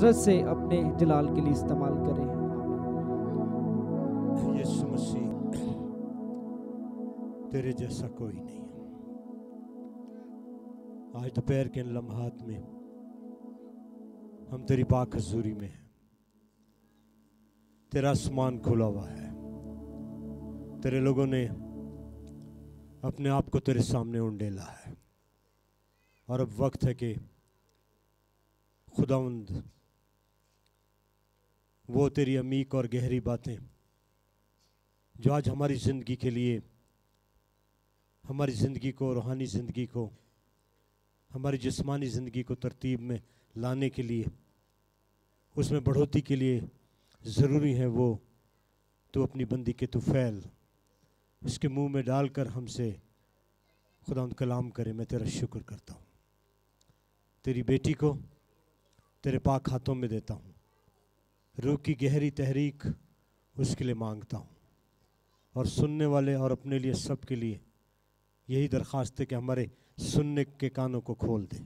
कसरत से अपने जलाल के लिए इस्तेमाल करें यीशु मसीह तेरे जैसा कोई नहीं आज दोपहर के लम्हात में हम तेरी पाक हजूरी में हैं तेरा आसमान खुला हुआ है तेरे लोगों ने अपने आप को तेरे सामने उंडेला है और अब वक्त है कि खुदावंद वो तेरी अमीक और गहरी बातें जो आज हमारी ज़िंदगी के लिए हमारी ज़िंदगी को रूहानी ज़िंदगी को हमारी जिस्मानी ज़िंदगी को तरतीब में लाने के लिए उसमें बढ़ोतरी के लिए ज़रूरी है वो तो अपनी बंदी के तुफ़ैल उसके मुंह में डालकर हमसे खुदा कलाम करे मैं तेरा शुक्र करता हूँ तेरी बेटी को तेरे पाक हाथों में देता हूँ रूह की गहरी तहरीक उसके लिए मांगता हूँ और सुनने वाले और अपने लिए सब के लिए यही दरख्वास्त है कि हमारे सुनने के कानों को खोल दे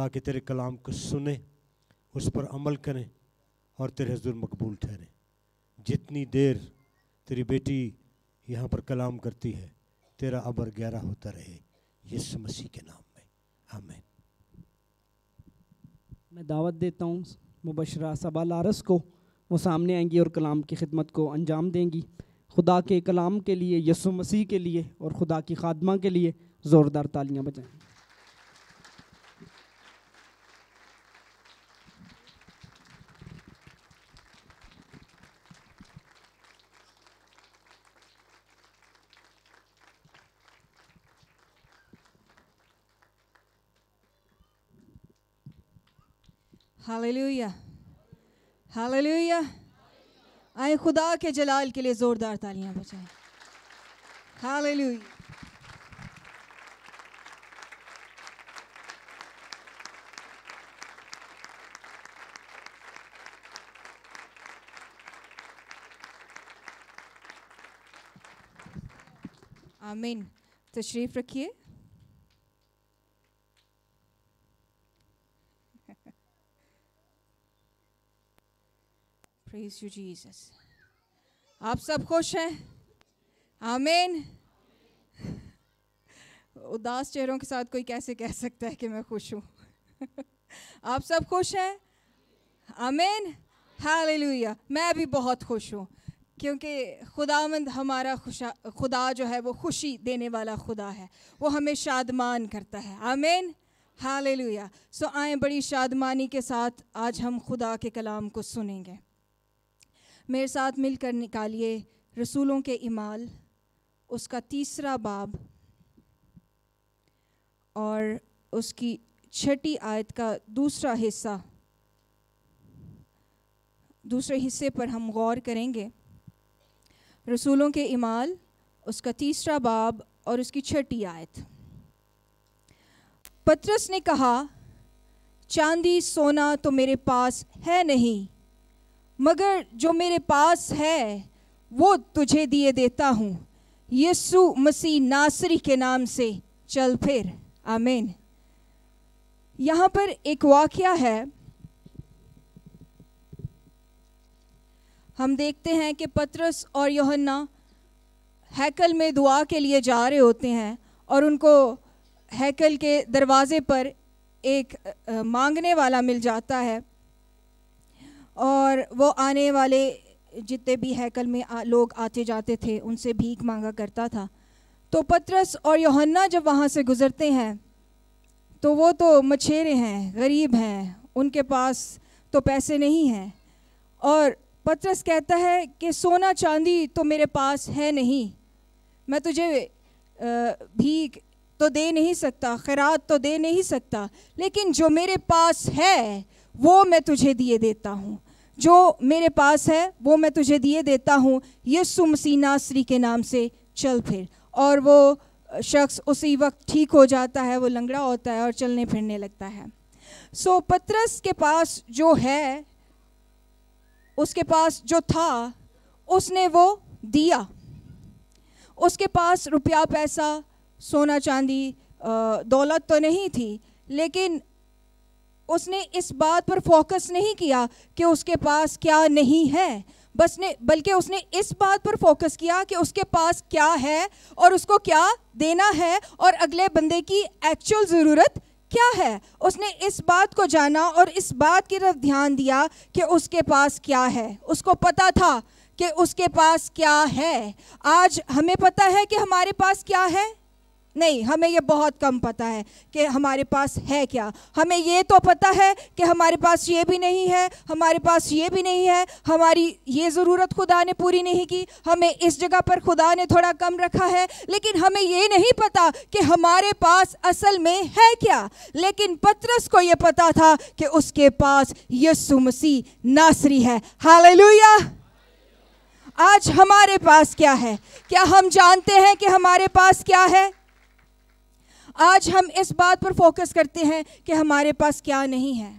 ताकि तेरे कलाम को सुने उस पर अमल करें और तेरे हजूर मकबूल ठहरें जितनी देर तेरी बेटी यहाँ पर कलाम करती है तेरा अबर गहरा होता रहे यस मसीह के नाम में हमें मैं दावत देता हूँ मुबशरा सबा लारस को वो सामने आएंगी और कलाम की खिदमत को अंजाम देंगी खुदा के कलाम के लिए यसु मसीह के लिए और खुदा की खादमा के लिए ज़ोरदार तालियाँ बजाएँ हालेलुया हालेलुया आए खुदा के जलाल के लिए ज़ोरदार तालियां बजाएं हालेलुया आमीन तशरीफ़ रखिए प्रेज यू जीसस आप सब खुश हैं आमीन उदास चेहरों के साथ कोई कैसे कह सकता है कि मैं खुश हूँ आप सब खुश हैं आमीन हालेलुया मैं भी बहुत खुश हूँ क्योंकि खुदामंद हमारा खुशा खुदा जो है वो खुशी देने वाला खुदा है वो हमें शादमान करता है आमीन हालेलुया सो आए बड़ी शादमानी के साथ आज हम खुदा के कलाम को सुनेंगे मेरे साथ मिलकर निकालिए रसूलों के इमाल उसका तीसरा बाब और उसकी छठी आयत का दूसरा हिस्सा दूसरे हिस्से पर हम गौर करेंगे रसूलों के इमाल उसका तीसरा बाब और उसकी छठी आयत पत्रस ने कहा चांदी सोना तो मेरे पास है नहीं मगर जो मेरे पास है वो तुझे दिए देता हूँ यीशु मसीह नासरी के नाम से चल फिर आमीन यहाँ पर एक वाक्य है हम देखते हैं कि पत्रस और योहन्ना हैकल में दुआ के लिए जा रहे होते हैं और उनको हैकल के दरवाजे पर एक मांगने वाला मिल जाता है और वो आने वाले जितने भी हैकल में आ, लोग आते जाते थे उनसे भीख मांगा करता था तो पत्रस और योहन्ना जब वहाँ से गुज़रते हैं तो वो तो मछेरे हैं गरीब हैं उनके पास तो पैसे नहीं हैं और पत्रस कहता है कि सोना चांदी तो मेरे पास है नहीं मैं तुझे भीख तो दे नहीं सकता खैरात तो दे नहीं सकता लेकिन जो मेरे पास है वो मैं तुझे दिए देता हूँ जो मेरे पास है वो मैं तुझे दिए देता हूँ यीशु मसीह नासरी के नाम से चल फिर और वो शख्स उसी वक्त ठीक हो जाता है वो लंगड़ा होता है और चलने फिरने लगता है सो so, पत्रस के पास जो है उसके पास जो था उसने वो दिया उसके पास रुपया पैसा सोना चांदी दौलत तो नहीं थी लेकिन उसने इस बात पर फोकस नहीं किया कि उसके पास क्या नहीं है बस ने बल्कि उसने इस बात पर फोकस किया कि उसके पास क्या है और उसको क्या देना है और अगले बंदे की एक्चुअल ज़रूरत क्या है उसने इस बात को जाना और इस बात की तरफ ध्यान दिया कि उसके पास क्या है उसको पता था कि उसके पास क्या है आज हमें पता है कि हमारे पास क्या है नहीं हमें ये बहुत कम पता है कि हमारे पास है क्या हमें ये तो पता है कि हमारे पास ये भी नहीं है हमारे पास ये भी नहीं है हमारी ये ज़रूरत खुदा ने पूरी नहीं की हमें इस जगह पर खुदा ने थोड़ा कम रखा है लेकिन हमें ये नहीं पता कि हमारे पास असल में है क्या लेकिन पत्रस को ये पता था कि उसके पास यसु मसीह नासरी है हाल आज हमारे पास क्या है क्या हम जानते हैं कि हमारे पास क्या है आज हम इस बात पर फोकस करते हैं कि हमारे पास क्या नहीं है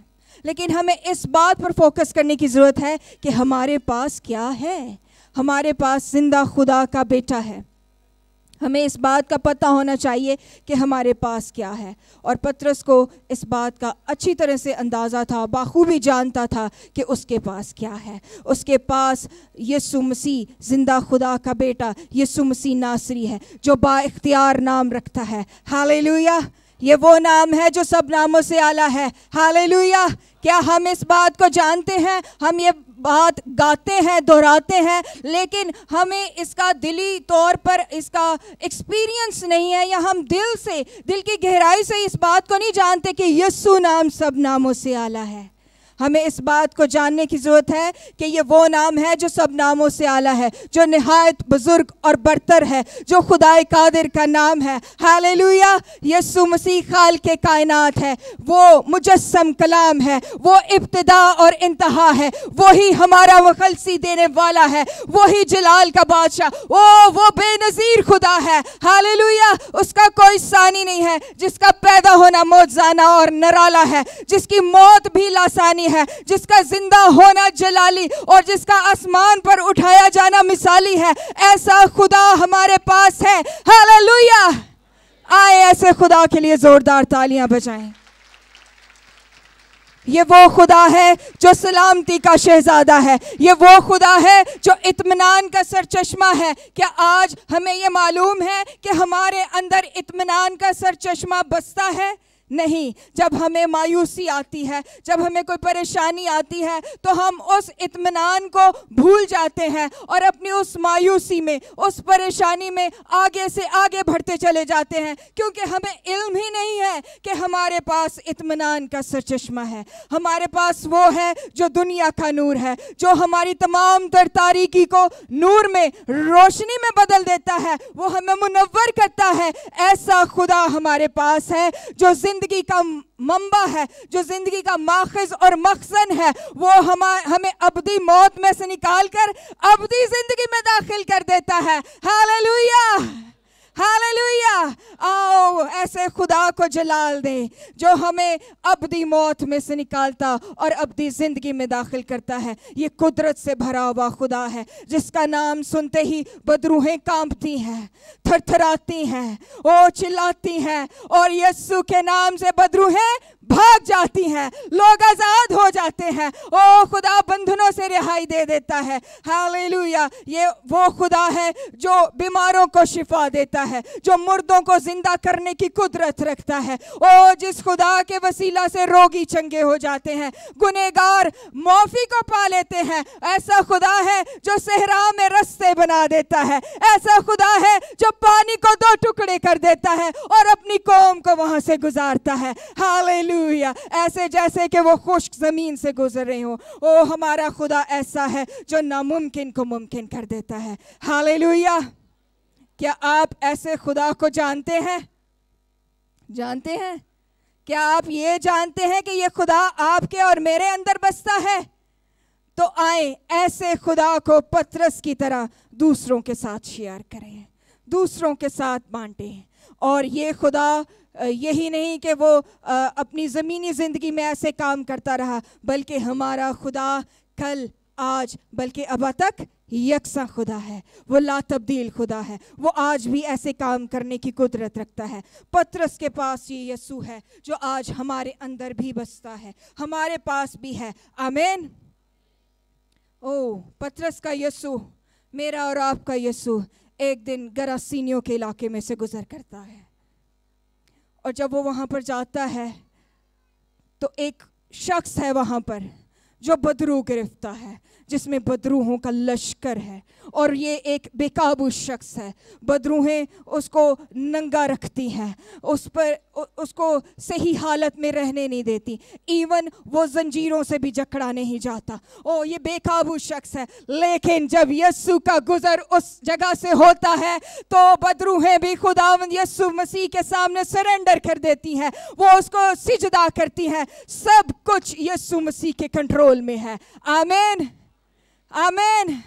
लेकिन हमें इस बात पर फोकस करने की ज़रूरत है कि हमारे पास क्या है हमारे पास जिंदा खुदा का बेटा है हमें इस बात का पता होना चाहिए कि हमारे पास क्या है और पत्रस को इस बात का अच्छी तरह से अंदाज़ा था बाखूबी जानता था कि उसके पास क्या है उसके पास यसु मसीह ज़िंदा खुदा का बेटा यसु मसीह नासरी है जो बाख्तियार नाम रखता है हाल ये वो नाम है जो सब नामों से आला है हाल क्या हम इस बात को जानते हैं हम ये बात गाते हैं दोहराते हैं लेकिन हमें इसका दिली तौर पर इसका एक्सपीरियंस नहीं है या हम दिल से दिल की गहराई से इस बात को नहीं जानते कि यस्सु नाम सब नामों से आला है हमें इस बात को जानने की ज़रूरत है कि ये वो नाम है जो सब नामों से आला है जो नहायत बुज़ुर्ग और बरतर है जो खुदाए कादिर का नाम है हाल लुया यसु मसीह खाल के कायनात है वो मुजस्म कलाम है वो इब्तदा और इंतहा है वही हमारा वखलसी देने वाला है वही जलाल का बादशाह ओ वो बेनज़ीर खुदा है हाल उसका कोई सानी नहीं है जिसका पैदा होना जाना और नराला है जिसकी मौत भी लासानी है जिसका जिंदा होना जलाली और जिसका आसमान पर उठाया जाना मिसाली है ऐसा खुदा हमारे पास है हालेलुया आए ऐसे खुदा के लिए जोरदार तालियां बजाएं ये वो खुदा है जो सलामती का शहजादा है ये वो खुदा है जो इत्मीनान का सरचश्मा है क्या आज हमें ये मालूम है कि हमारे अंदर इत्मीनान का सरचश्मा बसता है नहीं जब हमें मायूसी आती है जब हमें कोई परेशानी आती है तो हम उस इतमान को भूल जाते हैं और अपनी उस मायूसी में उस परेशानी में आगे से आगे बढ़ते चले जाते हैं क्योंकि हमें इल्म ही नहीं है कि हमारे पास इतमान का सरचश्मा है हमारे पास वो है जो दुनिया का नूर है जो हमारी तमाम तर तारीकी को नूर में रोशनी में बदल देता है वो हमें मुनवर करता है ऐसा खुदा हमारे पास है जो जिंद जिंदगी का मंबा है जो जिंदगी का माखज और मकसद है वो हम हमें अबदी मौत में से निकाल कर अबदी जिंदगी में दाखिल कर देता है हालेलुया हालेलुया आओ ऐसे खुदा को जलाल दे जो हमें अबदी मौत में से निकालता और अबदी ज़िंदगी में दाखिल करता है ये कुदरत से भरा हुआ खुदा है जिसका नाम सुनते ही बदरूहें कांपती हैं थरथराती हैं ओ चिल्लाती हैं और यस्सु के नाम से बदरूहें भाग जाती हैं लोग आज़ाद हो जाते हैं ओ खुदा बंधनों से रिहाई दे देता है हालेलुया ये वो खुदा है जो बीमारों को शिफा देता है जो मुर्दों को ज़िंदा करने की कुदरत रखता है ओ जिस खुदा के वसीला से रोगी चंगे हो जाते हैं गुनेगार माफ़ी को पा लेते हैं ऐसा खुदा है जो सहरा में रस्ते बना देता है ऐसा खुदा है जो पानी को दो टुकड़े कर देता है और अपनी कौम को वहाँ से गुजारता है हालेलुया हालेलुया ऐसे जैसे कि वो खुश्क ज़मीन से गुजर रहे हो ओ हमारा खुदा ऐसा है जो नामुमकिन को मुमकिन कर देता है हालेलुया क्या आप ऐसे खुदा को जानते हैं जानते हैं क्या आप ये जानते हैं कि ये खुदा आपके और मेरे अंदर बसता है तो आए ऐसे खुदा को पत्रस की तरह दूसरों के साथ शेयर करें दूसरों के साथ बांटें और ये खुदा यही नहीं कि वो अपनी ज़मीनी ज़िंदगी में ऐसे काम करता रहा बल्कि हमारा खुदा कल आज बल्कि अब तक यकसा खुदा है वो ला तब्दील खुदा है वो आज भी ऐसे काम करने की कुदरत रखता है पत्रस के पास ये यसु है जो आज हमारे अंदर भी बसता है हमारे पास भी है आमेन ओ पत्रस का यसु मेरा और आपका यसु एक दिन गरासीनियों के इलाके में से गुजर करता है और जब वो वहाँ पर जाता है तो एक शख्स है वहाँ पर जो बदरू गिरफ्ता है जिसमें बदरूहों का लश्कर है और ये एक बेकाबू शख्स है बदरूहें उसको नंगा रखती हैं उस पर उसको सही हालत में रहने नहीं देती इवन वो जंजीरों से भी जकड़ा नहीं जाता ओ ये बेकाबू शख्स है लेकिन जब यस्सु का गुज़र उस जगह से होता है तो बदरूहें भी खुदावंद यस्सु मसीह के सामने सरेंडर कर देती हैं वो उसको सिजदा करती हैं सब कुछ यस्सु मसीह के कंट्रोल कंट्रोल में है आमेन आमेन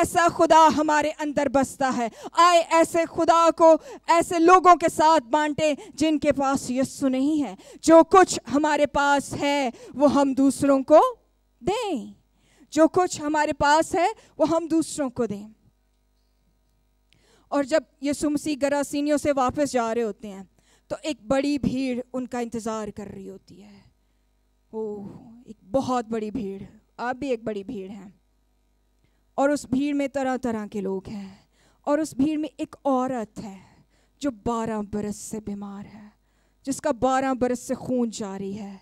ऐसा खुदा हमारे अंदर बसता है आए ऐसे खुदा को ऐसे लोगों के साथ बांटे जिनके पास यस्सु नहीं है जो कुछ हमारे पास है वो हम दूसरों को दें जो कुछ हमारे पास है वो हम दूसरों को दें और जब ये मसीह गरासीनियों से वापस जा रहे होते हैं तो एक बड़ी भीड़ उनका इंतज़ार कर रही होती है वो एक बहुत बड़ी भीड़ आप भी एक बड़ी भीड़ है और उस भीड़ में तरह तरह के लोग हैं और उस भीड़ में एक औरत है जो बारह बरस से बीमार है जिसका बारह बरस से खून जारी है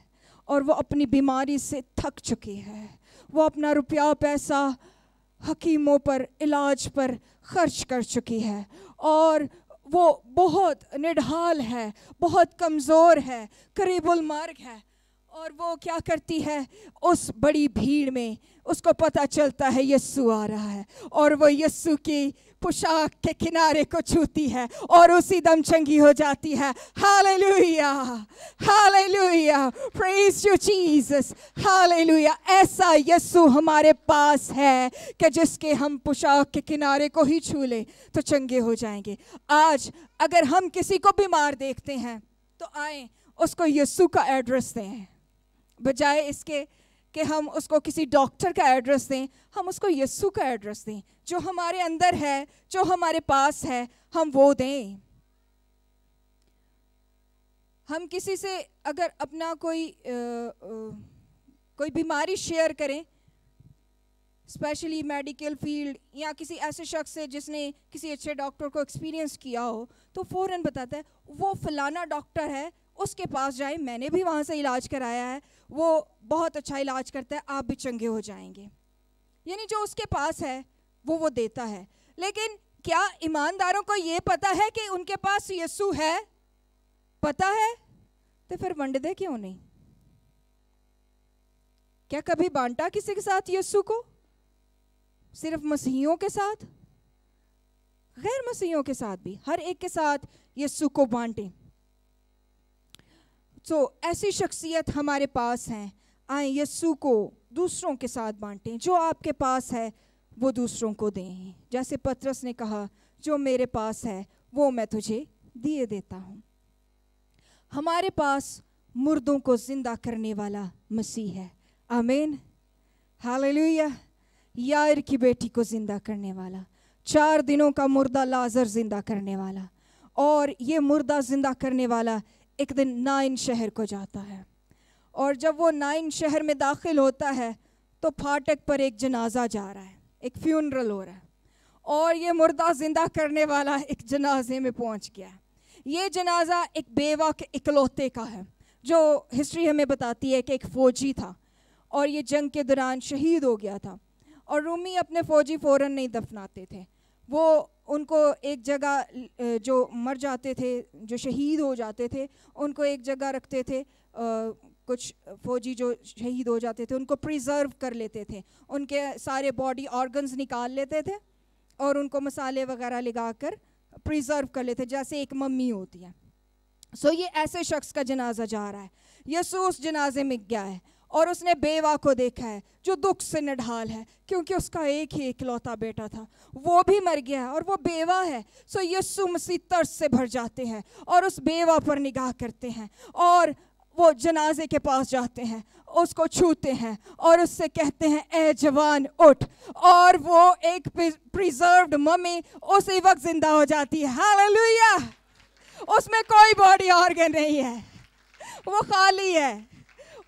और वो अपनी बीमारी से थक चुकी है वो अपना रुपया पैसा हकीमों पर इलाज पर खर्च कर चुकी है और वो बहुत निढाल है बहुत कमज़ोर है करीबुल मार्ग है और वो क्या करती है उस बड़ी भीड़ में उसको पता चलता है यस्सु आ रहा है और वो यस्सु की पोशाक के किनारे को छूती है और उसी दम चंगी हो जाती है hallelujah hallelujah praise you Jesus hallelujah ऐसा यस्सु हमारे पास है कि जिसके हम पोशाक के किनारे को ही छू लें तो चंगे हो जाएंगे आज अगर हम किसी को बीमार देखते हैं तो आए उसको यस्सु का एड्रेस दें बजाय इसके कि हम उसको किसी डॉक्टर का एड्रेस दें हम उसको यस्सु का एड्रेस दें जो हमारे अंदर है जो हमारे पास है हम वो दें हम किसी से अगर अपना कोई आ, आ, कोई बीमारी शेयर करें स्पेशली मेडिकल फील्ड या किसी ऐसे शख्स से जिसने किसी अच्छे डॉक्टर को एक्सपीरियंस किया हो तो फ़ौरन बताता है वो फलाना डॉक्टर है उसके पास जाए मैंने भी वहाँ से इलाज कराया है वो बहुत अच्छा इलाज करता है आप भी चंगे हो जाएंगे यानी जो उसके पास है वो वो देता है लेकिन क्या ईमानदारों को ये पता है कि उनके पास यस्सु है पता है तो फिर वंड दे क्यों नहीं क्या कभी बांटा किसी के साथ यस्सु को सिर्फ मसीहियों के साथ गैर मसीहियों के साथ भी हर एक के साथ यस्सु को बांटें सो so, ऐसी शख्सियत हमारे पास हैं आए यस्सु को दूसरों के साथ बांटें जो आपके पास है वो दूसरों को दें जैसे पत्रस ने कहा जो मेरे पास है वो मैं तुझे दिए देता हूँ हमारे पास मुर्दों को ज़िंदा करने वाला मसीह है आमेन हालेलुया यार की बेटी को ज़िंदा करने वाला चार दिनों का मुर्दा लाजर ज़िंदा करने वाला और ये मुर्दा ज़िंदा करने वाला एक दिन नाइन शहर को जाता है और जब वो नाइन शहर में दाखिल होता है तो फाटक पर एक जनाजा जा रहा है एक फ्यूनरल हो रहा है और ये मुर्दा जिंदा करने वाला एक जनाजे में पहुंच गया है ये जनाजा एक बेवा के इकलौते का है जो हिस्ट्री हमें बताती है कि एक फ़ौजी था और ये जंग के दौरान शहीद हो गया था और रूमी अपने फ़ौजी फ़ौरन नहीं दफनाते थे वो उनको एक जगह जो मर जाते थे जो शहीद हो जाते थे उनको एक जगह रखते थे कुछ फौजी जो शहीद हो जाते थे उनको प्रिजर्व कर लेते थे उनके सारे बॉडी ऑर्गन्स निकाल लेते थे और उनको मसाले वगैरह लगा कर प्रिजर्व कर लेते जैसे एक मम्मी होती है सो so, ये ऐसे शख्स का जनाजा जा रहा है यसू उस जनाजे में गया है और उसने बेवा को देखा है जो दुख से निढाल है क्योंकि उसका एक ही इकलौता बेटा था वो भी मर गया है और वो बेवा है सो यस्सु मसीह तरस से भर जाते हैं और उस बेवा पर निगाह करते हैं और वो जनाजे के पास जाते हैं उसको छूते हैं और उससे कहते हैं ए जवान उठ और वो एक प्रिजर्व्ड मम्मी उसी वक्त जिंदा हो जाती है हालेलुया उसमें कोई बॉडी ऑर्गन नहीं है वो खाली है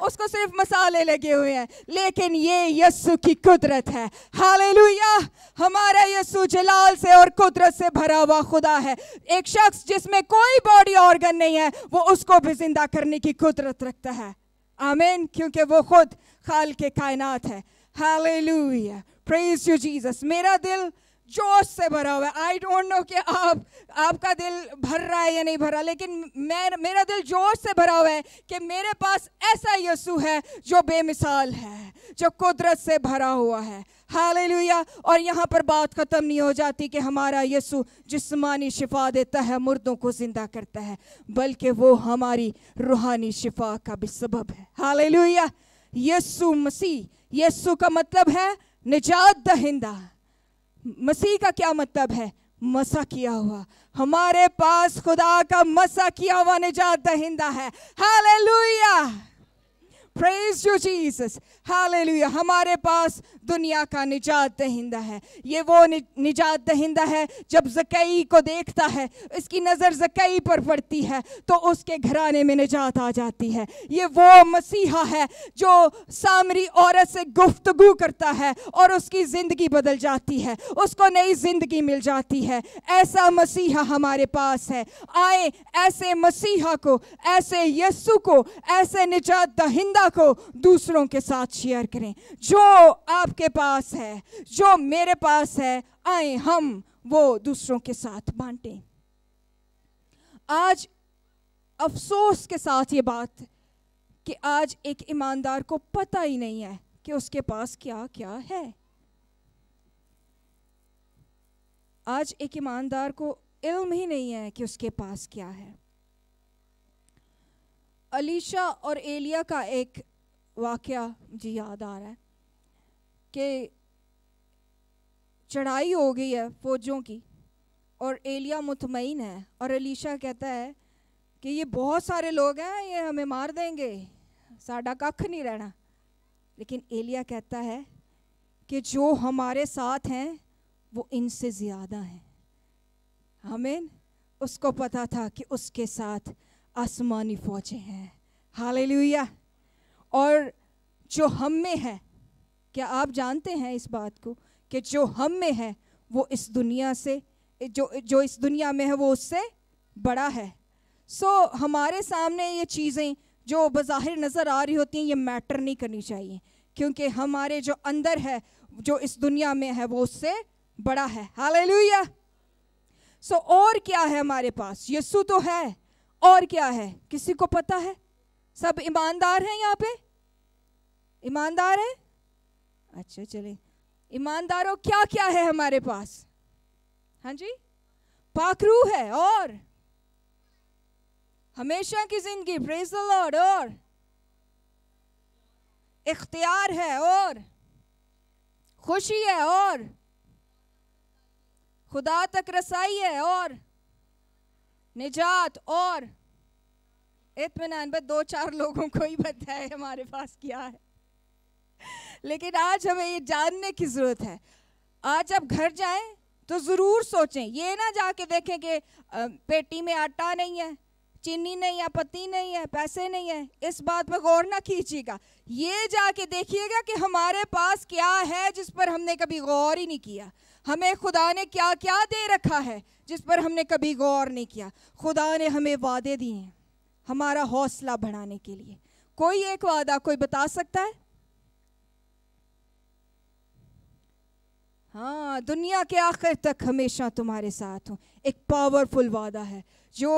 उसको सिर्फ मसाले लगे हुए हैं लेकिन ये यस्सु की कुदरत है हालेलुया हमारा यस्सु जलाल से और कुदरत से भरा हुआ खुदा है एक शख्स जिसमें कोई बॉडी ऑर्गन नहीं है वो उसको भी जिंदा करने की कुदरत रखता है आमीन क्योंकि वो खुद खाल के कायनात है हालेलुया प्रेज यू जीसस मेरा दिल जोश से भरा हुआ है आई डोंट नो कि आप आपका दिल भर रहा है या नहीं भर रहा लेकिन मैं मेरा दिल जोश से भरा हुआ है कि मेरे पास ऐसा यसु है जो बेमिसाल है जो कुदरत से भरा हुआ है हालेलुया और यहाँ पर बात ख़त्म नहीं हो जाती कि हमारा यसु जिस्मानी शिफा देता है मुर्दों को ज़िंदा करता है बल्कि वो हमारी रूहानी शिफा का भी सबब है हालेलुया यसु मसीह यसु का मतलब है निजात दहिंदा मसीह का क्या मतलब है मसा किया हुआ हमारे पास खुदा का मसा किया हुआ निजात दहिंदा है hallelujah praise you Jesus hallelujah हमारे पास दुनिया का निजात दहिंदा है ये वो निजात दहिंदा है जब जकई को देखता है इसकी नज़र जकई पर पड़ती है तो उसके घराने में निजात आ जाती है ये वो मसीहा है जो सामरी औरत से गुफ्तगु करता है और उसकी ज़िंदगी बदल जाती है उसको नई ज़िंदगी मिल जाती है ऐसा मसीहा हमारे पास है आए ऐसे मसीहा को ऐसे यस्सु को ऐसे निजात दहिंदा खुदा को दूसरों के साथ शेयर करें जो आपके पास है जो मेरे पास है आए हम वो दूसरों के साथ बांटें आज अफसोस के साथ ये बात कि आज एक ईमानदार को पता ही नहीं है कि उसके पास क्या क्या है आज एक ईमानदार को इल्म ही नहीं है कि उसके पास क्या है अलीशा और एलिया का एक वाक़ जी याद आ रहा है कि चढ़ाई हो गई है फौजों की और एलिया मुतमिन है और अलीशा कहता है कि ये बहुत सारे लोग हैं ये हमें मार देंगे साडा कख नहीं रहना लेकिन एलिया कहता है कि जो हमारे साथ हैं वो इनसे ज़्यादा हैं हमें उसको पता था कि उसके साथ आसमानी फौजें हैं हालेलुया और जो हम में है क्या आप जानते हैं इस बात को कि जो हम में है वो इस दुनिया से जो जो इस दुनिया में है वो उससे बड़ा है सो so, हमारे सामने ये चीज़ें जो बाहिर नज़र आ रही होती हैं ये मैटर नहीं करनी चाहिए क्योंकि हमारे जो अंदर है जो इस दुनिया में है वो उससे बड़ा है हालेलुया सो so, और क्या है हमारे पास यस्सु तो है और क्या है किसी को पता है सब ईमानदार हैं यहाँ पे ईमानदार हैं अच्छा चलिए ईमानदारों क्या क्या है हमारे पास हाँ जी पाखरू है और हमेशा की जिंदगी प्रेज द लॉर्ड और इख्तियार है और खुशी है और खुदा तक रसाई है और निजात और इतमान बस दो चार लोगों को ही पता है हमारे पास क्या है लेकिन आज हमें ये जानने की ज़रूरत है आज आप घर जाएं तो ज़रूर सोचें ये ना जाके देखें कि पेटी में आटा नहीं है चीनी नहीं है पत्ती नहीं है पैसे नहीं है इस बात पर गौर ना कीजिएगा ये जाके देखिएगा कि हमारे पास क्या है जिस पर हमने कभी गौर ही नहीं किया हमें खुदा ने क्या क्या दे रखा है जिस पर हमने कभी गौर नहीं किया खुदा ने हमें वादे दिए हैं हमारा हौसला बढ़ाने के लिए कोई एक वादा कोई बता सकता है हाँ दुनिया के आखिर तक हमेशा तुम्हारे साथ हूँ एक पावरफुल वादा है जो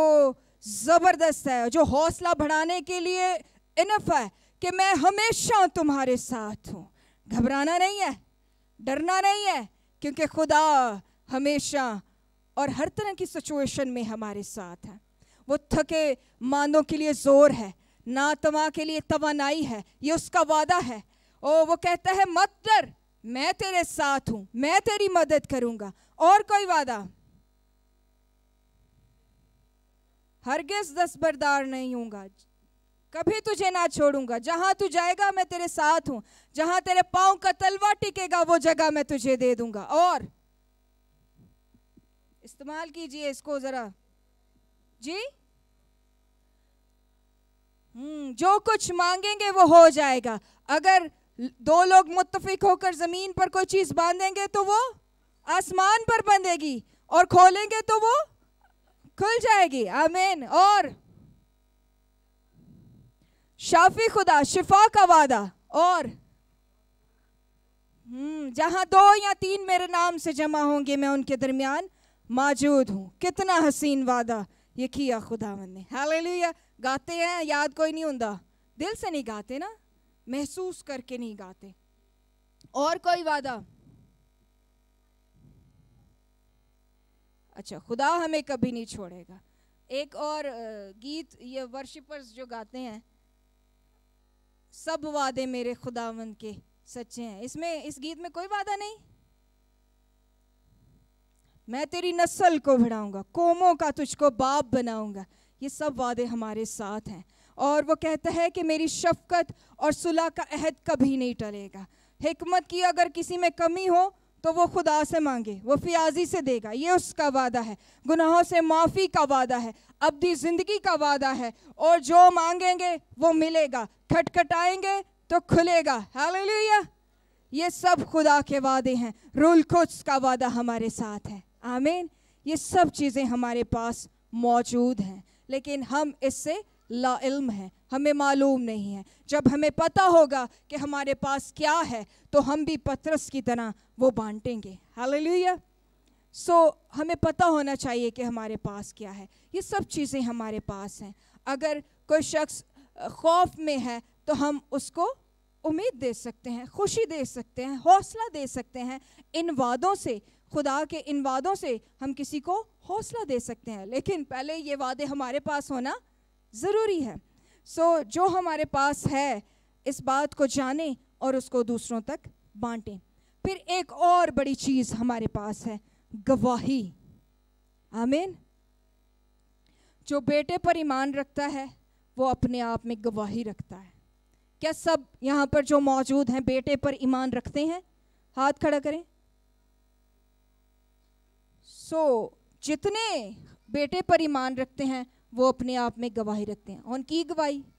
ज़बरदस्त है जो हौसला बढ़ाने के लिए इनफ है कि मैं हमेशा तुम्हारे साथ हूँ घबराना नहीं है डरना नहीं है क्योंकि खुदा हमेशा और हर तरह की सिचुएशन में हमारे साथ है वो थके मानों के लिए ज़ोर है ना तमा के लिए तवानाई है ये उसका वादा है ओ वो कहता है मत डर मैं तेरे साथ हूँ मैं तेरी मदद करूँगा और कोई वादा हरगिज बरदार नहीं होगा कभी तुझे ना छोड़ूंगा जहाँ तू जाएगा मैं तेरे साथ हूँ जहां तेरे पाँव का तलवा टिकेगा वो जगह मैं तुझे दे दूंगा और इस्तेमाल कीजिए इसको ज़रा जी हम्म, जो कुछ मांगेंगे वो हो जाएगा अगर दो लोग मुतफिक होकर ज़मीन पर कोई चीज़ बांधेंगे तो वो आसमान पर बंधेगी और खोलेंगे तो वो खुल जाएगी आमेन और शाफी खुदा शिफा का वादा और हम्म, जहां दो या तीन मेरे नाम से जमा होंगे मैं उनके दरमियान मौजूद हूँ कितना हसीन वादा ये किया खुदावन ने हालेलुया गाते हैं याद कोई नहीं होता दिल से नहीं गाते ना महसूस करके नहीं गाते और कोई वादा अच्छा खुदा हमें कभी नहीं छोड़ेगा एक और गीत ये वर्शिपर्स जो गाते हैं सब वादे मेरे खुदावंद के सच्चे हैं इसमें इस गीत में कोई वादा नहीं मैं तेरी नस्ल को बढ़ाऊंगा कोमों का तुझको बाप बनाऊंगा ये सब वादे हमारे साथ हैं और वो कहता है कि मेरी शफकत और सुलह का अहद कभी नहीं टलेगा हिकमत की अगर किसी में कमी हो तो वो खुदा से मांगे वो फियाजी से देगा ये उसका वादा है गुनाहों से माफ़ी का वादा है अबदी ज़िंदगी का वादा है और जो मांगेंगे वो मिलेगा खटखटाएंगे तो खुलेगा हालेलुया ये सब खुदा के वादे हैं रूल खुद का वादा हमारे साथ है आमीन ये सब चीज़ें हमारे पास मौजूद हैं लेकिन हम इससे ला इल्म है हमें मालूम नहीं है जब हमें पता होगा कि हमारे पास क्या है तो हम भी पतरस की तरह वो बांटेंगे हालेलुया सो so, हमें पता होना चाहिए कि हमारे पास क्या है ये सब चीज़ें हमारे पास हैं अगर कोई शख्स खौफ में है तो हम उसको उम्मीद दे सकते हैं खुशी दे सकते हैं हौसला दे सकते हैं इन वादों से खुदा के इन वादों से हम किसी को हौसला दे सकते हैं लेकिन पहले ये वादे हमारे पास होना ज़रूरी है सो so, जो हमारे पास है इस बात को जानें और उसको दूसरों तक बांटें फिर एक और बड़ी चीज़ हमारे पास है गवाही आमीन जो बेटे पर ईमान रखता है वो अपने आप में गवाही रखता है क्या सब यहाँ पर जो मौजूद हैं बेटे पर ईमान रखते हैं हाथ खड़ा करें सो so, जितने बेटे पर ईमान रखते हैं वो अपने आप में गवाही रखते हैं उनकी गवाही हैं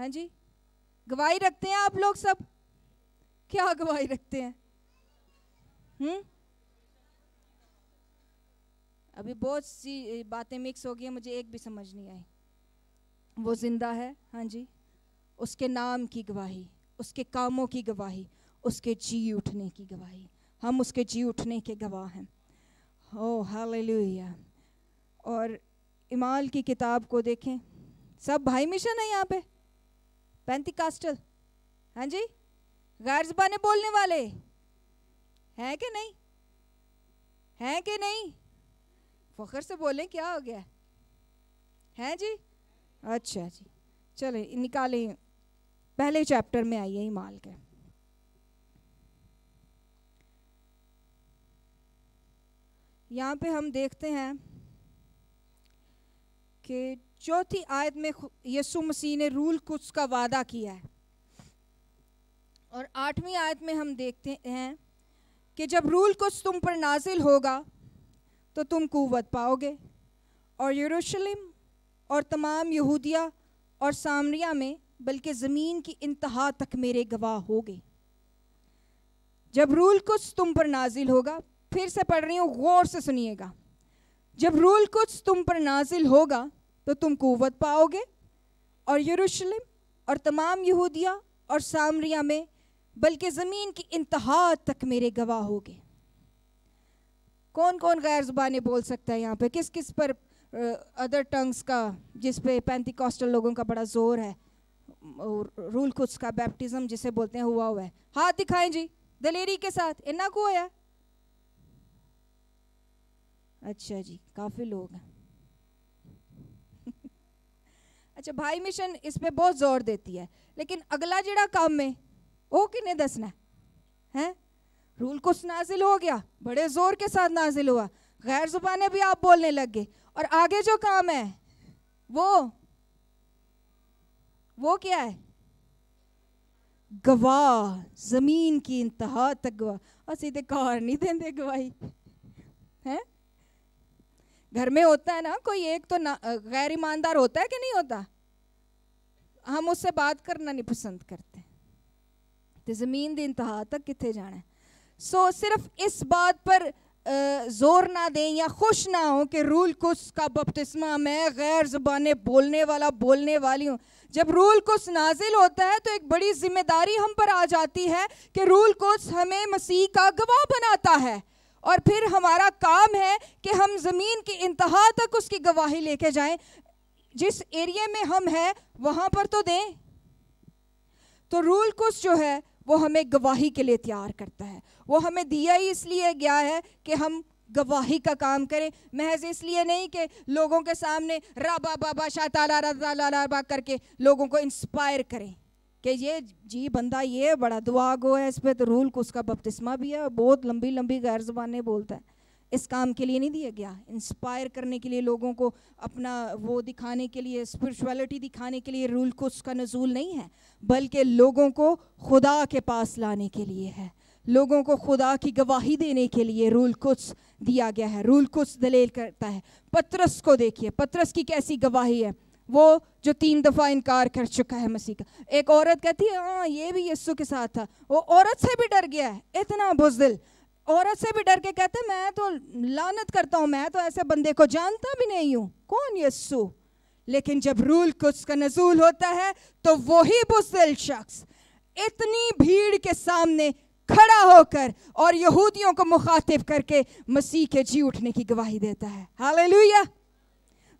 हाँ जी गवाही रखते हैं आप लोग सब क्या गवाही रखते हैं हम्म अभी बहुत सी बातें मिक्स हो गई मुझे एक भी समझ नहीं आई वो जिंदा है हाँ जी उसके नाम की गवाही उसके कामों की गवाही उसके जी उठने की गवाही हम उसके जी उठने के गवाह हैं ओ oh, हालेलुया और इमाल की किताब को देखें सब भाई मिशन है यहाँ पे कास्टल हाँ जी गैर जबाने बोलने वाले हैं कि नहीं हैं कि नहीं फ़खर से बोलें क्या हो गया हैं जी अच्छा जी चले निकालें पहले चैप्टर में आइए इमाल के यहाँ पे हम देखते हैं कि चौथी आयत में यीशु मसीह ने रूल कुछ का वादा किया है और आठवीं आयत में हम देखते हैं कि जब रूल कुछ तुम पर नाजिल होगा तो तुम कुवत पाओगे और यरूशलेम और तमाम यहूदिया और सामरिया में बल्कि ज़मीन की इंतहा तक मेरे गवाह होगे जब रूल कुछ तुम पर नाजिल होगा फिर से पढ़ रही हूँ गौर से सुनिएगा जब रूल कुछ तुम पर नाजिल होगा तो तुम कुवत पाओगे और यरूशलेम और तमाम यहूदिया और सामरिया में बल्कि ज़मीन की इंतहा तक मेरे गवाह होगे कौन कौन गैर ज़ुबानी बोल सकता है यहाँ पे किस किस पर अदर टंग्स का जिस पे कॉस्टल लोगों का बड़ा जोर है रूल कुछ का बैप्टिज़म जिसे बोलते हैं हुआ हुआ है हाथ दिखाएं जी दलेरी के साथ इन्ना को है अच्छा जी काफ़ी लोग हैं अच्छा भाई मिशन इस पर बहुत जोर देती है लेकिन अगला जोड़ा काम है वो किन्ने दसना है है रूल कुछ नाजिल हो गया बड़े ज़ोर के साथ नाजिल हुआ गैर जुबान भी आप बोलने लग गए और आगे जो काम है वो वो क्या है गवाह ज़मीन की इंतहा तक गवाह और तो कार नहीं देंगे गवाही घर में होता है ना कोई एक तो गैर ईमानदार होता है कि नहीं होता हम उससे बात करना नहीं पसंद करते तो ज़मीन दी इंतहा तक कितने जाना है सो सिर्फ इस बात पर ज़ोर ना दें या खुश ना हो कि रूल कुस का बपतिस्मा मैं गैर जुबान बोलने वाला बोलने वाली हूँ जब रूल कुस नाजिल होता है तो एक बड़ी जिम्मेदारी हम पर आ जाती है कि रूल कुस हमें मसीह का गवाह बनाता है और फिर हमारा काम है कि हम ज़मीन की इंतहा तक उसकी गवाही लेके जाएं जिस एरिया में हम हैं वहाँ पर तो दें तो रूल कुछ जो है वो हमें गवाही के लिए तैयार करता है वो हमें दिया ही इसलिए गया है कि हम गवाही का काम करें महज इसलिए नहीं कि लोगों के सामने रबा बाबा शाह ताला करके लोगों को इंस्पायर करें कि ये जी बंदा ये बड़ा दुआ गो है इस पर तो रूल को उसका बपतिस्मा भी है और बहुत लंबी लंबी गैर जबान बोलता है इस काम के लिए नहीं दिया गया इंस्पायर करने के लिए लोगों को अपना वो दिखाने के लिए स्पिरिचुअलिटी दिखाने के लिए रूल को उसका नजूल नहीं है बल्कि लोगों को खुदा के पास लाने के लिए है लोगों को खुदा की गवाही देने के लिए रूल कुछ दिया गया है रूल कुछ दलील करता है पत्रस को देखिए पत्रस की कैसी गवाही है वो जो तीन दफ़ा इनकार कर चुका है मसीह का एक औरत कहती है हाँ ये भी यस्सु के साथ था वो औरत से भी डर गया है इतना बुजदिल औरत से भी डर के कहते मैं तो लानत करता हूँ मैं तो ऐसे बंदे को जानता भी नहीं हूँ कौन यस्सु लेकिन जब रूल कुछ का नजूल होता है तो वही बुजदिल शख्स इतनी भीड़ के सामने खड़ा होकर और यहूदियों को मुखातिब करके मसीह के जी उठने की गवाही देता है लुया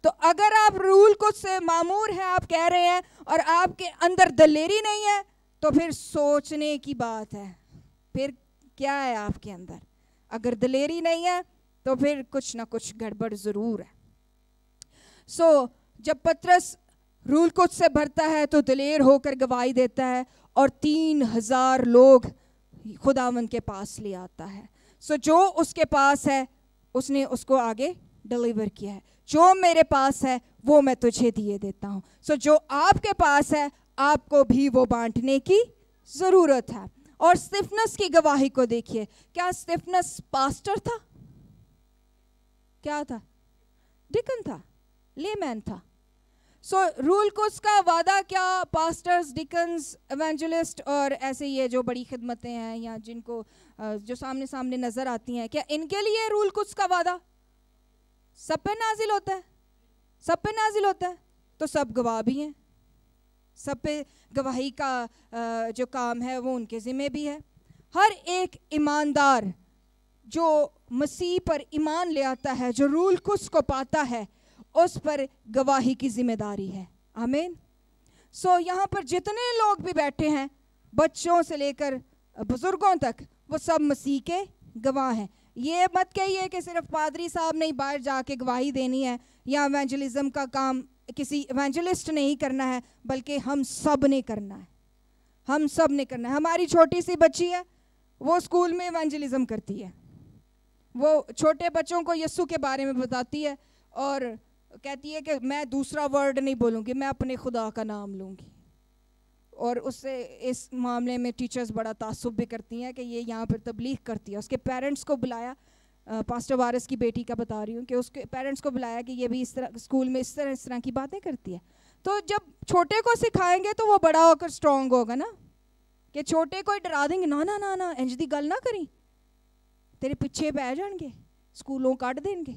तो अगर आप रूल को से मामूर हैं आप कह रहे हैं और आपके अंदर दलेरी नहीं है तो फिर सोचने की बात है फिर क्या है आपके अंदर अगर दलेरी नहीं है तो फिर कुछ ना कुछ गड़बड़ ज़रूर है सो so, जब पत्रस रूल कुछ से भरता है तो दलेर होकर गवाही देता है और तीन हज़ार लोग खुदावन के पास ले आता है सो so, जो उसके पास है उसने उसको आगे डिलीवर किया है जो मेरे पास है वो मैं तुझे दिए देता हूँ सो so, जो आपके पास है आपको भी वो बांटने की ज़रूरत है और स्टिफनस की गवाही को देखिए क्या स्टिफनस पास्टर था क्या था डिकन था लेमैन था सो so, रूल कुछ का वादा क्या पास्टर्स डिकन्स एवेंजलिस्ट और ऐसे ये जो बड़ी खिदमतें हैं या जिनको जो सामने सामने नज़र आती हैं क्या इनके लिए रूल कुछ का वादा सब पे नाजिल होता है सब पे नाजिल होता है तो सब गवाह भी हैं सब पे गवाही का जो काम है वो उनके ज़िम्मे भी है हर एक ईमानदार जो मसीह पर ईमान ले आता है जो रूल कुछ को पाता है उस पर गवाही की जिम्मेदारी है आमीन सो so, यहाँ पर जितने लोग भी बैठे हैं बच्चों से लेकर बुज़ुर्गों तक वो सब मसीह के गवाह हैं ये मत कहिए कि सिर्फ पादरी साहब ने बाहर जाके गवाही देनी है या इवेंजलिज्म का काम किसी इवेंजलिस्ट ने ही करना है बल्कि हम सब ने करना है हम सब ने करना है हमारी छोटी सी बच्ची है वो स्कूल में इवेंजलिज्म करती है वो छोटे बच्चों को यस्सु के बारे में बताती है और कहती है कि मैं दूसरा वर्ड नहीं बोलूँगी मैं अपने खुदा का नाम लूँगी और उससे इस मामले में टीचर्स बड़ा तसब भी करती हैं कि ये यहाँ पर तबलीग करती है उसके पेरेंट्स को बुलाया पास्टर वारस की बेटी का बता रही हूँ कि उसके पेरेंट्स को बुलाया कि ये भी इस तरह स्कूल में इस तरह इस तरह की बातें करती है तो जब छोटे को सिखाएंगे तो वो बड़ा होकर स्ट्रांग होगा ना कि छोटे को डरा देंगे ना ना ना ना इंज की गल ना करी तेरे पीछे बह जाएंगे स्कूलों काट देंगे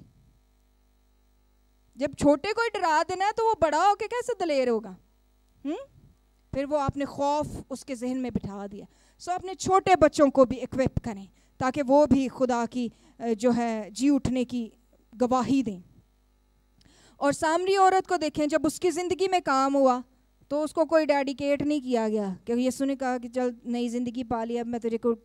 जब छोटे को डरा देना है तो वो बड़ा होकर कैसे दलेर होगा हम्म फिर वो आपने खौफ उसके जहन में बिठा दिया सो अपने छोटे बच्चों को भी इक्विप करें ताकि वो भी खुदा की जो है जी उठने की गवाही दें और सामरी औरत को देखें जब उसकी ज़िंदगी में काम हुआ तो उसको कोई डेडिकेट नहीं किया गया क्योंकि यीशु ने कहा कि चल नई ज़िंदगी पा ली अब मैं तेरे को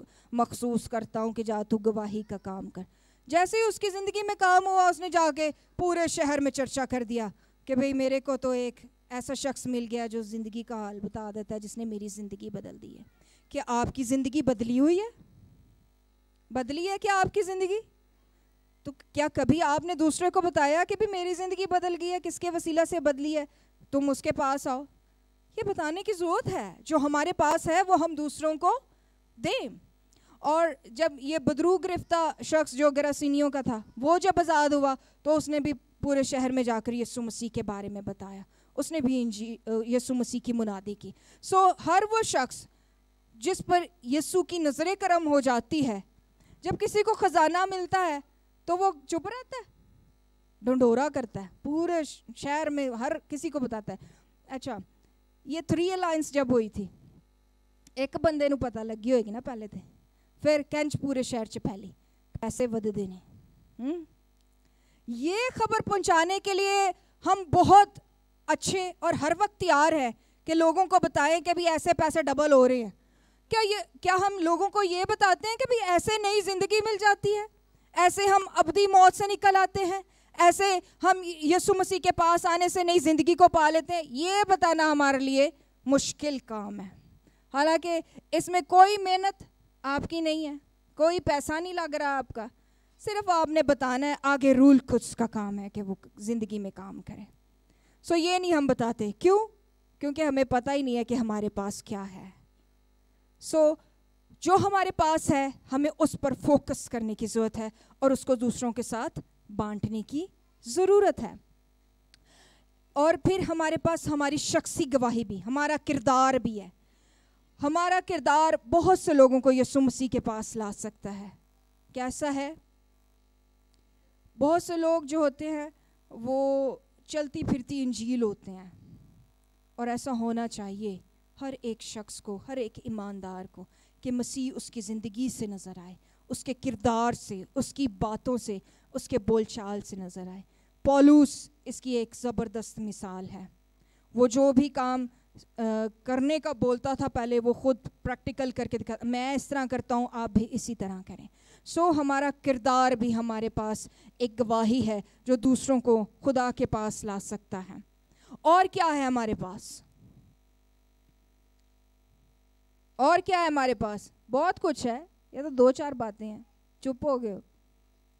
मखसूस करता हूँ कि जा तू गवाही का काम कर जैसे ही उसकी ज़िंदगी में काम हुआ उसने जाके पूरे शहर में चर्चा कर दिया कि भाई मेरे को तो एक ऐसा शख्स मिल गया जो ज़िंदगी का हाल बता देता है जिसने मेरी ज़िंदगी बदल दी है क्या आपकी ज़िंदगी बदली हुई है बदली है क्या आपकी ज़िंदगी तो क्या कभी आपने दूसरे को बताया कि भी मेरी ज़िंदगी बदल गई है किसके वसीला से बदली है तुम उसके पास आओ ये बताने की ज़रूरत है जो हमारे पास है वो हम दूसरों को दें और जब ये बदरू गिरफ़्तार शख्स जो ग्रसिनियों का था वो जब आज़ाद हुआ तो उसने भी पूरे शहर में जाकर यीशु मसीह के बारे में बताया उसने भी इंजी यसु मसीह की मुनादी की सो so, हर वो शख्स जिस पर यीशु की नज़र करम हो जाती है जब किसी को ख़जाना मिलता है तो वो चुप रहता है ढंडोरा करता है पूरे शहर में हर किसी को बताता है अच्छा ये थ्री अलाइंस जब हुई थी एक बंदे ਨੂੰ पता लगी होगी ना पहले तो फिर कैंच पूरे शहर च फैली पैसे बद देने ये खबर पहुंचाने के लिए हम बहुत अच्छे और हर वक्त तैयार हैं कि लोगों को बताएं कि भी ऐसे पैसे डबल हो रहे हैं क्या ये क्या हम लोगों को ये बताते हैं कि भी ऐसे नई ज़िंदगी मिल जाती है ऐसे हम अबदी मौत से निकल आते हैं ऐसे हम यसु मसीह के पास आने से नई ज़िंदगी को पा लेते हैं ये बताना हमारे लिए मुश्किल काम है हालांकि इसमें कोई मेहनत आपकी नहीं है कोई पैसा नहीं लग रहा आपका सिर्फ आपने बताना है आगे रूल कुछ का काम है कि वो ज़िंदगी में काम करें सो so, ये नहीं हम बताते क्यों क्योंकि हमें पता ही नहीं है कि हमारे पास क्या है सो so, जो हमारे पास है हमें उस पर फोकस करने की ज़रूरत है और उसको दूसरों के साथ बांटने की ज़रूरत है और फिर हमारे पास हमारी शख्सी गवाही भी हमारा किरदार भी है हमारा किरदार बहुत से लोगों को यसु मसीह के पास ला सकता है कैसा है बहुत से लोग जो होते हैं वो चलती फिरती इंजील होते हैं और ऐसा होना चाहिए हर एक शख्स को हर एक ईमानदार को कि मसीह उसकी ज़िंदगी से नज़र आए उसके किरदार से उसकी बातों से उसके बोलचाल से नज़र आए पॉलूस इसकी एक ज़बरदस्त मिसाल है वो जो भी काम आ, करने का बोलता था पहले वो खुद प्रैक्टिकल करके दिखा मैं इस तरह करता हूँ आप भी इसी तरह करें सो हमारा किरदार भी हमारे पास एक गवाही है जो दूसरों को खुदा के पास ला सकता है और क्या है हमारे पास और क्या है हमारे पास बहुत कुछ है ये तो दो चार बातें हैं चुप हो गए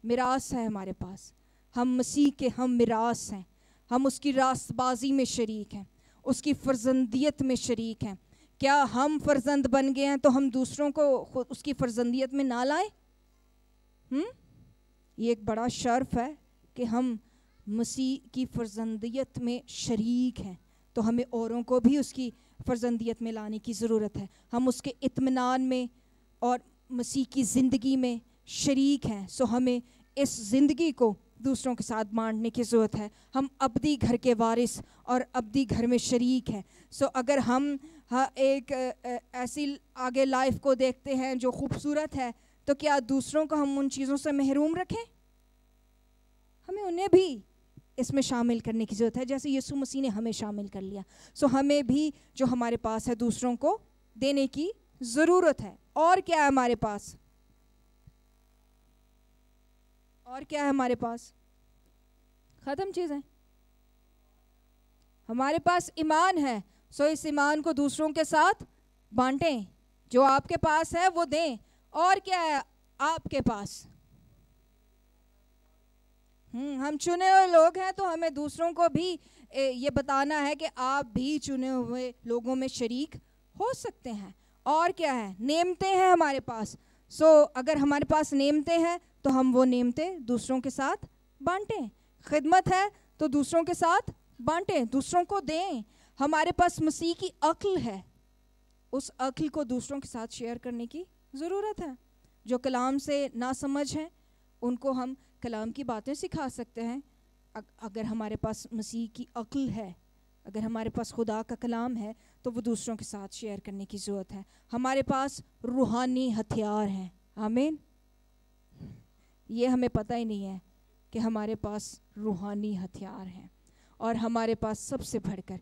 मिरास है हमारे पास हम मसीह के हम मिरास हैं हम उसकी रास्तबाजी में शरीक हैं उसकी फर्जंदियत में शरीक हैं क्या हम फर्जंद बन गए हैं तो हम दूसरों को उसकी फर्जंदियत में ना लाएं हम्म ये एक बड़ा शर्फ है कि हम मसीह की फर्जंदियत में शरीक हैं तो हमें औरों को भी उसकी फर्जंदियत में लाने की ज़रूरत है हम उसके इत्मीनान में और मसीह की ज़िंदगी में शरीक हैं सो हमें इस ज़िंदगी को दूसरों के साथ बांटने की ज़रूरत है हम अबदी घर के वारिस और अबदी घर में शरीक हैं सो अगर हम हाँ, एक ऐसी आगे लाइफ को देखते हैं जो खूबसूरत है तो क्या दूसरों को हम उन चीज़ों से महरूम रखें हमें उन्हें भी इसमें शामिल करने की ज़रूरत है जैसे यीशु मसीह ने हमें शामिल कर लिया सो हमें भी जो हमारे पास है दूसरों को देने की ज़रूरत है और क्या है हमारे पास और क्या है हमारे पास ख़त्म चीज़ है हमारे पास ईमान है सो इस ईमान को दूसरों के साथ बांटें जो आपके पास है वो दें और क्या है आपके पास हम्म, हम चुने हुए लोग हैं तो हमें दूसरों को भी ये बताना है कि आप भी चुने हुए लोगों में शरीक हो सकते हैं और क्या है नेमते हैं हमारे पास सो so, अगर हमारे पास नेमते हैं तो हम वो नेमते दूसरों के साथ बांटें खिदमत है तो दूसरों के साथ बांटें दूसरों को दें हमारे पास मसीह की अक्ल है उस अक्ल को दूसरों के साथ शेयर करने की ज़रूरत है जो कलाम से ना समझ हैं उनको हम कलाम की बातें सिखा सकते हैं अगर हमारे पास मसीह की अक्ल है अगर हमारे पास खुदा का कलाम है तो वो दूसरों के साथ शेयर करने की ज़रूरत है हमारे पास रूहानी हथियार हैं आमीन ये हमें पता ही नहीं है कि हमारे पास रूहानी हथियार हैं और हमारे पास सबसे बढ़कर